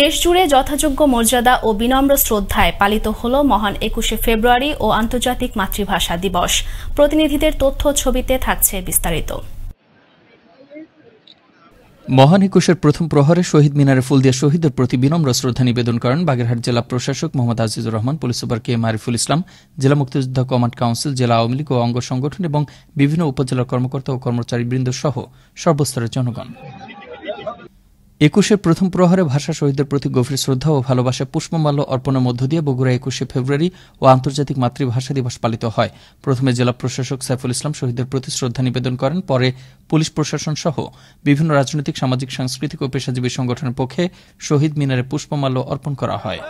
দেশজুড়ে যথাযোগ্য মর্যাদা ও বিনম্র শ্রদ্ধায় পালিত হল মহান একুশে ফেব্রুয়ারি ও আন্তর্জাতিক মাতৃভাষা দিবস প্রতিনিধিদের তথ্য ছবিতে থাকছে বিস্তারিত মহান একুশের প্রথম প্রহরে শহীদ মিনারে ফুল দিয়ে শহীদের প্রতি বিনম্র শ্রদ্ধা নিবেদন করেন বাগেরহাট জেলা প্রশাসক Mohammad Azizur Rahman police super K Ariful Islam জেলা মুক্তিযুদ্ধ কমান্ড কাউন্সিল জেলা আওয়ামী লীগ ও অঙ্গ সংগঠন এবং বিভিন্ন উপজেলার কর্মকর্তা ও কর্মচারীবৃন্দ সহ সর্বস্তরের জনগণ একুশের প্রথম প্রহরে ভাষা শহীদদের প্রতি গভীর শ্রদ্ধা ও ভালোবাসা পুষ্পমাল্য অর্পণের মধ্য দিয়ে বগুড়া একুশে ফেব্রুয়ারি ও আন্তর্জাতিক মাতৃভাষা দিবস পালিত হয় প্রথমে জেলা প্রশাসক সাইফুল ইসলাম শহীদদের প্রতি শ্রদ্ধা নিবেদন করেন পরে পুলিশ প্রশাসন সহ বিভিন্ন রাজনৈতিক সামাজিক সাংস্কৃতিক ও পেশাজীবী সংগঠনের পক্ষে শহীদ মিনারে পুষ্পমাল্য অর্পণ করা হয়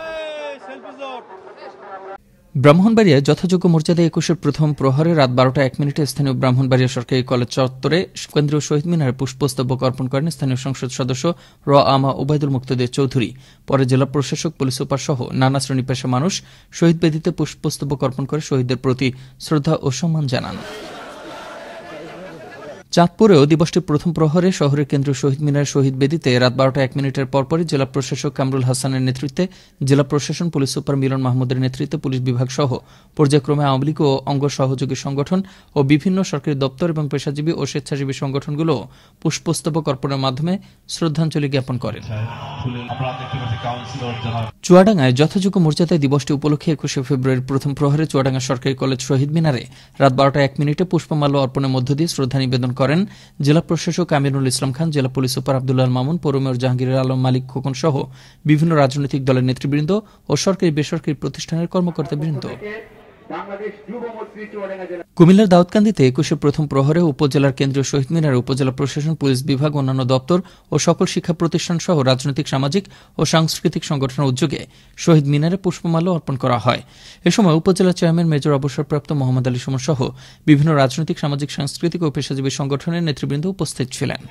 ব্রাহ্মণবাড়িয়া যথাযোগ্য মর্যাদায় একুশের প্রথম প্রহরে রাত বারোটা এক মিনিটে স্থানীয় ব্রাহ্মণবাড়িয়া সরকারি কলেজ চত্বরে কেন্দ্রীয় শহীদ মিনারে পুষ্পস্তব্য অর্পণ করেন স্থানীয় সংসদ সদস্য র আমা ওবায়দুল মুক্তদের চৌধুরী পরে জেলা প্রশাসক পুলিশ সুপার সহ নানা শ্রেণী পেশা মানুষ শহীদ বেদিতে পুষ্পস্তব্য অর্পণ করে শহীদদের প্রতি শ্রদ্ধা ও সম্মান জানান চাঁদপুরেও দিবসটির প্রথম প্রহরে শহরের কেন্দ্রীয় শহীদ মিনার শহীদ বেদিতে রাত বারোটা এক মিনিটের পরপরই জেলা প্রশাসক কামরুল হাসানের নেতৃত্বে জেলা প্রশাসন পুলিশ সুপার মিলন মাহমুদের নেতৃত্বে পুলিশ বিভাগ সহ পর্যায়ক্রমে আওয়ামী লীগ ও অঙ্গ সহযোগী সংগঠন ও বিভিন্ন সরকারি দপ্তর এবং পেশাজীবী ও স্বেচ্ছাসেবী সংগঠনগুলো পুষ্পস্তবক অর্পণের মাধ্যমে শ্রদ্ধাঞ্জলি জ্ঞাপন করেন চুয়াডাঙ্গায় যথাযোগ্য মর্যাদায় দিবসটি উপলক্ষে একুশে ফেব্রুয়ারির প্রথম প্রহরে চুয়াডাঙ্গা সরকারি কলেজ শহীদ মিনারে রাত বারোটা এক মিনিটে পুষ্পমাল্য অর্পণের মধ্য দিয়ে শ্রদ্ধা নিবেদন করেন জেলা প্রশাসক আমিরুল ইসলাম খান জেলা পুলিশ সুপার আব্দুল্লাহ মামুন পৌরমেয়র জাহাঙ্গীর আলম মালিক খোকন সহ বিভিন্ন রাজনৈতিক দলের নেতৃবৃন্দ ও সরকারি বেসরকারি প্রতিষ্ঠানের কর্মকর্তাবৃন্দ কুমিল্লার দাউদকান্দিতে একুশে প্রথম প্রহরে উপজেলার কেন্দ্রীয় শহীদ মিনার উপজেলা প্রশাসন পুলিশ বিভাগ অন্যান্য দপ্তর ও সকল শিক্ষা প্রতিষ্ঠান সহ রাজনৈতিক সামাজিক ও সাংস্কৃতিক সংগঠনের উদ্যোগে শহীদ মিনারে পুষ্পমাল্য অর্পণ করা হয় এ সময় উপজেলা চেয়ারম্যান মেজর অবসরপ্রাপ্ত মোহাম্মদ আলী সহ বিভিন্ন রাজনৈতিক সামাজিক সাংস্কৃতিক ও পেশাজীবী সংগঠনের নেতৃবৃন্দ উপস্থিত ছিলেন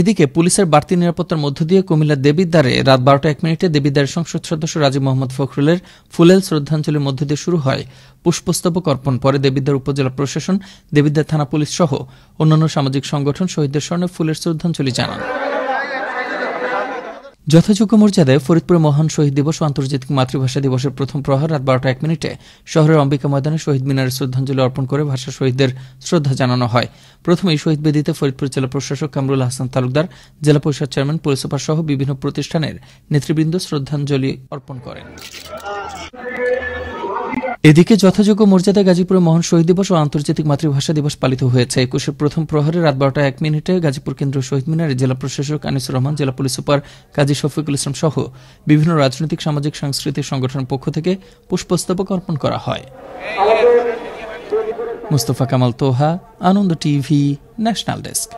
এদিকে পুলিশের বাড়তি নিরাপত্তার মধ্য দিয়ে কুমিল্লার দেবিদ্বারে রাত বারোটা এক মিনিটে দেবিদ্বারের সংসদ সদস্য রাজীব মোহাম্মদ ফখরুলের ফুলেল শ্রদ্ধাঞ্জলির মধ্য দিয়ে শুরু হয় পুষ্পস্তবক অর্পণ পরে দেবিদ্বার উপজেলা প্রশাসন দেবিদ্বার থানা পুলিশ সহ অন্যান্য সামাজিক সংগঠন শহীদদের স্বর্ণে ফুলের শ্রদ্ধাঞ্জলি জানান যথাযোগ্য মর্যাদায় ফরিদপুর মহান শহীদ দিবস ও আন্তর্জাতিক মাতৃভাষা দিবসের প্রথম প্রহর রাত বারোটা এক মিনিটে শহরের অম্বিকা ময়দানে শহীদ মিনারে শ্রদ্ধাঞ্জলি অর্পণ করে ভাষা শহীদদের শ্রদ্ধা জানানো হয় প্রথমে শহীদ বেদিতে ফরিদপুর জেলা প্রশাসক কামরুল হাসান তালুকদার জেলা পরিষদ চেয়ারম্যান পুলিশ সুপার সহ বিভিন্ন প্রতিষ্ঠানের নেতৃবৃন্দ শ্রদ্ধাঞ্জলি অর্পণ করেন এদিকে যথাযোগ্য মর্যাদা গাজীপুরে মহান শহীদ দিবস ও আন্তর্জাতিক মাতৃভাষা দিবস পালিত হয়েছে একুশের প্রথম প্রহরে রাত বারোটা এক মিনিটে গাজীপুর কেন্দ্র শহীদ মিনারে জেলা প্রশাসক আনিসুর রহমান জেলা পুলিশ সুপার কাজী শফিকুল ইসলাম সহ বিভিন্ন রাজনৈতিক সামাজিক সাংস্কৃতিক সংগঠনের পক্ষ থেকে পুষ্পস্তবক অর্পণ করা হয় Mustafa Kamal Toha Ananda TV national desk